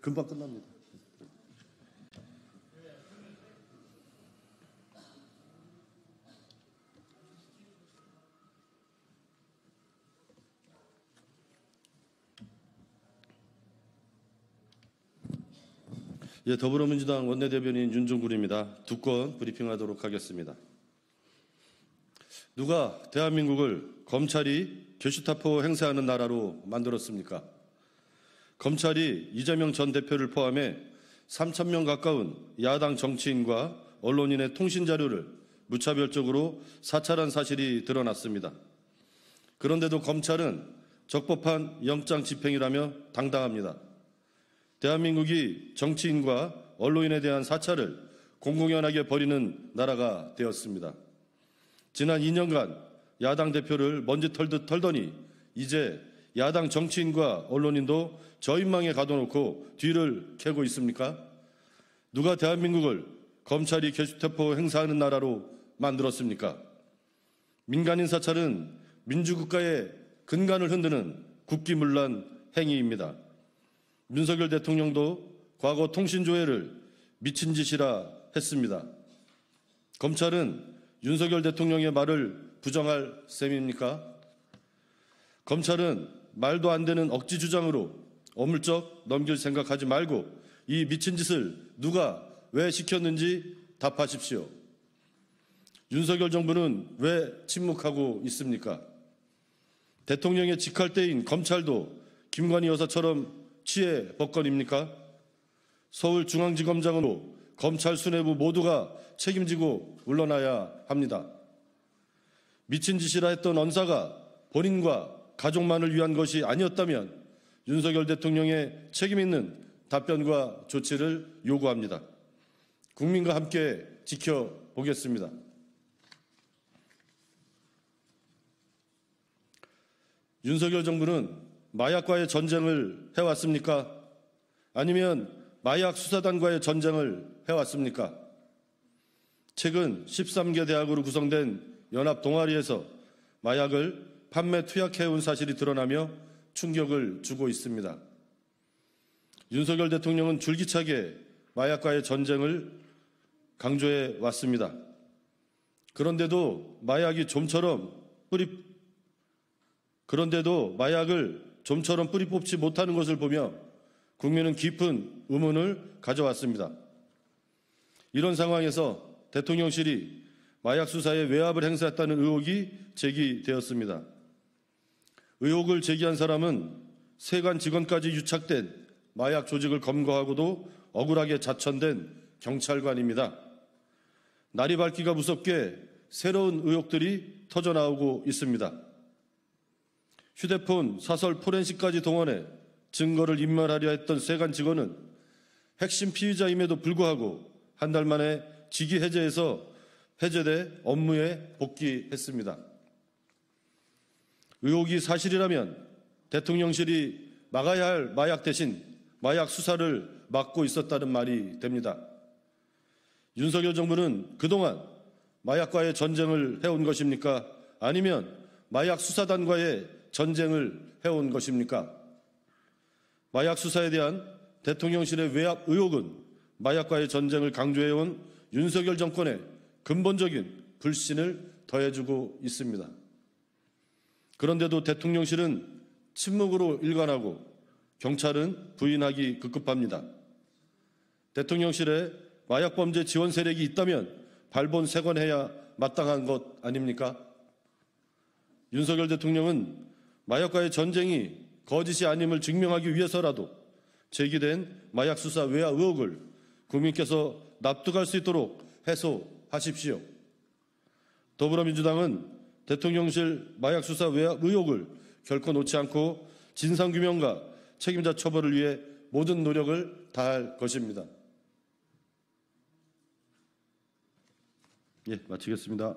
금방 끝납니다. 예, 더불어민주당 원내대변인 윤종굴입니다. 두건 브리핑하도록 하겠습니다. 누가 대한민국을 검찰이 게슈타포 행사하는 나라로 만들었습니까? 검찰이 이재명 전 대표를 포함해 3천 명 가까운 야당 정치인과 언론인의 통신 자료를 무차별적으로 사찰한 사실이 드러났습니다. 그런데도 검찰은 적법한 영장 집행이라며 당당합니다. 대한민국이 정치인과 언론인에 대한 사찰을 공공연하게 벌이는 나라가 되었습니다. 지난 2년간 야당 대표를 먼지 털듯 털더니 이제 야당 정치인과 언론인도 저인망에 가둬놓고 뒤를 캐고 있습니까? 누가 대한민국을 검찰이 개수태포 행사하는 나라로 만들었습니까? 민간인 사찰은 민주국가의 근간을 흔드는 국기문란 행위입니다. 윤석열 대통령도 과거 통신조회를 미친 짓이라 했습니다. 검찰은 윤석열 대통령의 말을 부정할 셈입니까? 검찰은 말도 안 되는 억지 주장으로 어물쩍 넘길 생각하지 말고 이 미친 짓을 누가 왜 시켰는지 답하십시오. 윤석열 정부는 왜 침묵하고 있습니까? 대통령의 직할대인 검찰도 김관희 여사처럼 치해 법건입니까? 서울중앙지검장으로 검찰 수뇌부 모두가 책임지고 물러나야 합니다. 미친 짓이라 했던 언사가 본인과 가족만을 위한 것이 아니었다면 윤석열 대통령의 책임 있는 답변과 조치를 요구합니다. 국민과 함께 지켜보겠습니다. 윤석열 정부는 마약과의 전쟁을 해왔습니까? 아니면 마약 수사단과의 전쟁을 해왔습니까? 최근 13개 대학으로 구성된 연합 동아리에서 마약을 판매 투약해온 사실이 드러나며 충격을 주고 있습니다. 윤석열 대통령은 줄기차게 마약과의 전쟁을 강조해 왔습니다. 그런데도 마약이 좀처럼 뿌리 그런데도 마약을 좀처럼 뿌리 뽑지 못하는 것을 보며 국민은 깊은 의문을 가져왔습니다. 이런 상황에서 대통령실이 마약 수사에 외압을 행사했다는 의혹이 제기되었습니다. 의혹을 제기한 사람은 세관 직원까지 유착된 마약 조직을 검거하고도 억울하게 자천된 경찰관입니다. 날이 밝기가 무섭게 새로운 의혹들이 터져나오고 있습니다. 휴대폰, 사설 포렌식까지 동원해 증거를 인멸하려 했던 세관 직원은 핵심 피의자임에도 불구하고 한 달 만에 직위 해제에서 해제돼 업무에 복귀했습니다. 의혹이 사실이라면 대통령실이 막아야 할 마약 대신 마약 수사를 막고 있었다는 말이 됩니다. 윤석열 정부는 그동안 마약과의 전쟁을 해온 것입니까? 아니면 마약 수사단과의 전쟁을 해온 것입니까? 마약 수사에 대한 대통령실의 외압 의혹은 마약과의 전쟁을 강조해온 윤석열 정권의 근본적인 불신을 더해주고 있습니다. 그런데도 대통령실은 침묵으로 일관하고 경찰은 부인하기 급급합니다. 대통령실에 마약범죄 지원 세력이 있다면 발본 세관해야 마땅한 것 아닙니까? 윤석열 대통령은 마약과의 전쟁이 거짓이 아님을 증명하기 위해서라도 제기된 마약 수사 외화 의혹을 국민께서 납득할 수 있도록 해소하십시오. 더불어민주당은 대통령실 마약 수사 의혹을 결코 놓지 않고 진상 규명과 책임자 처벌을 위해 모든 노력을 다할 것입니다. 예, 마치겠습니다.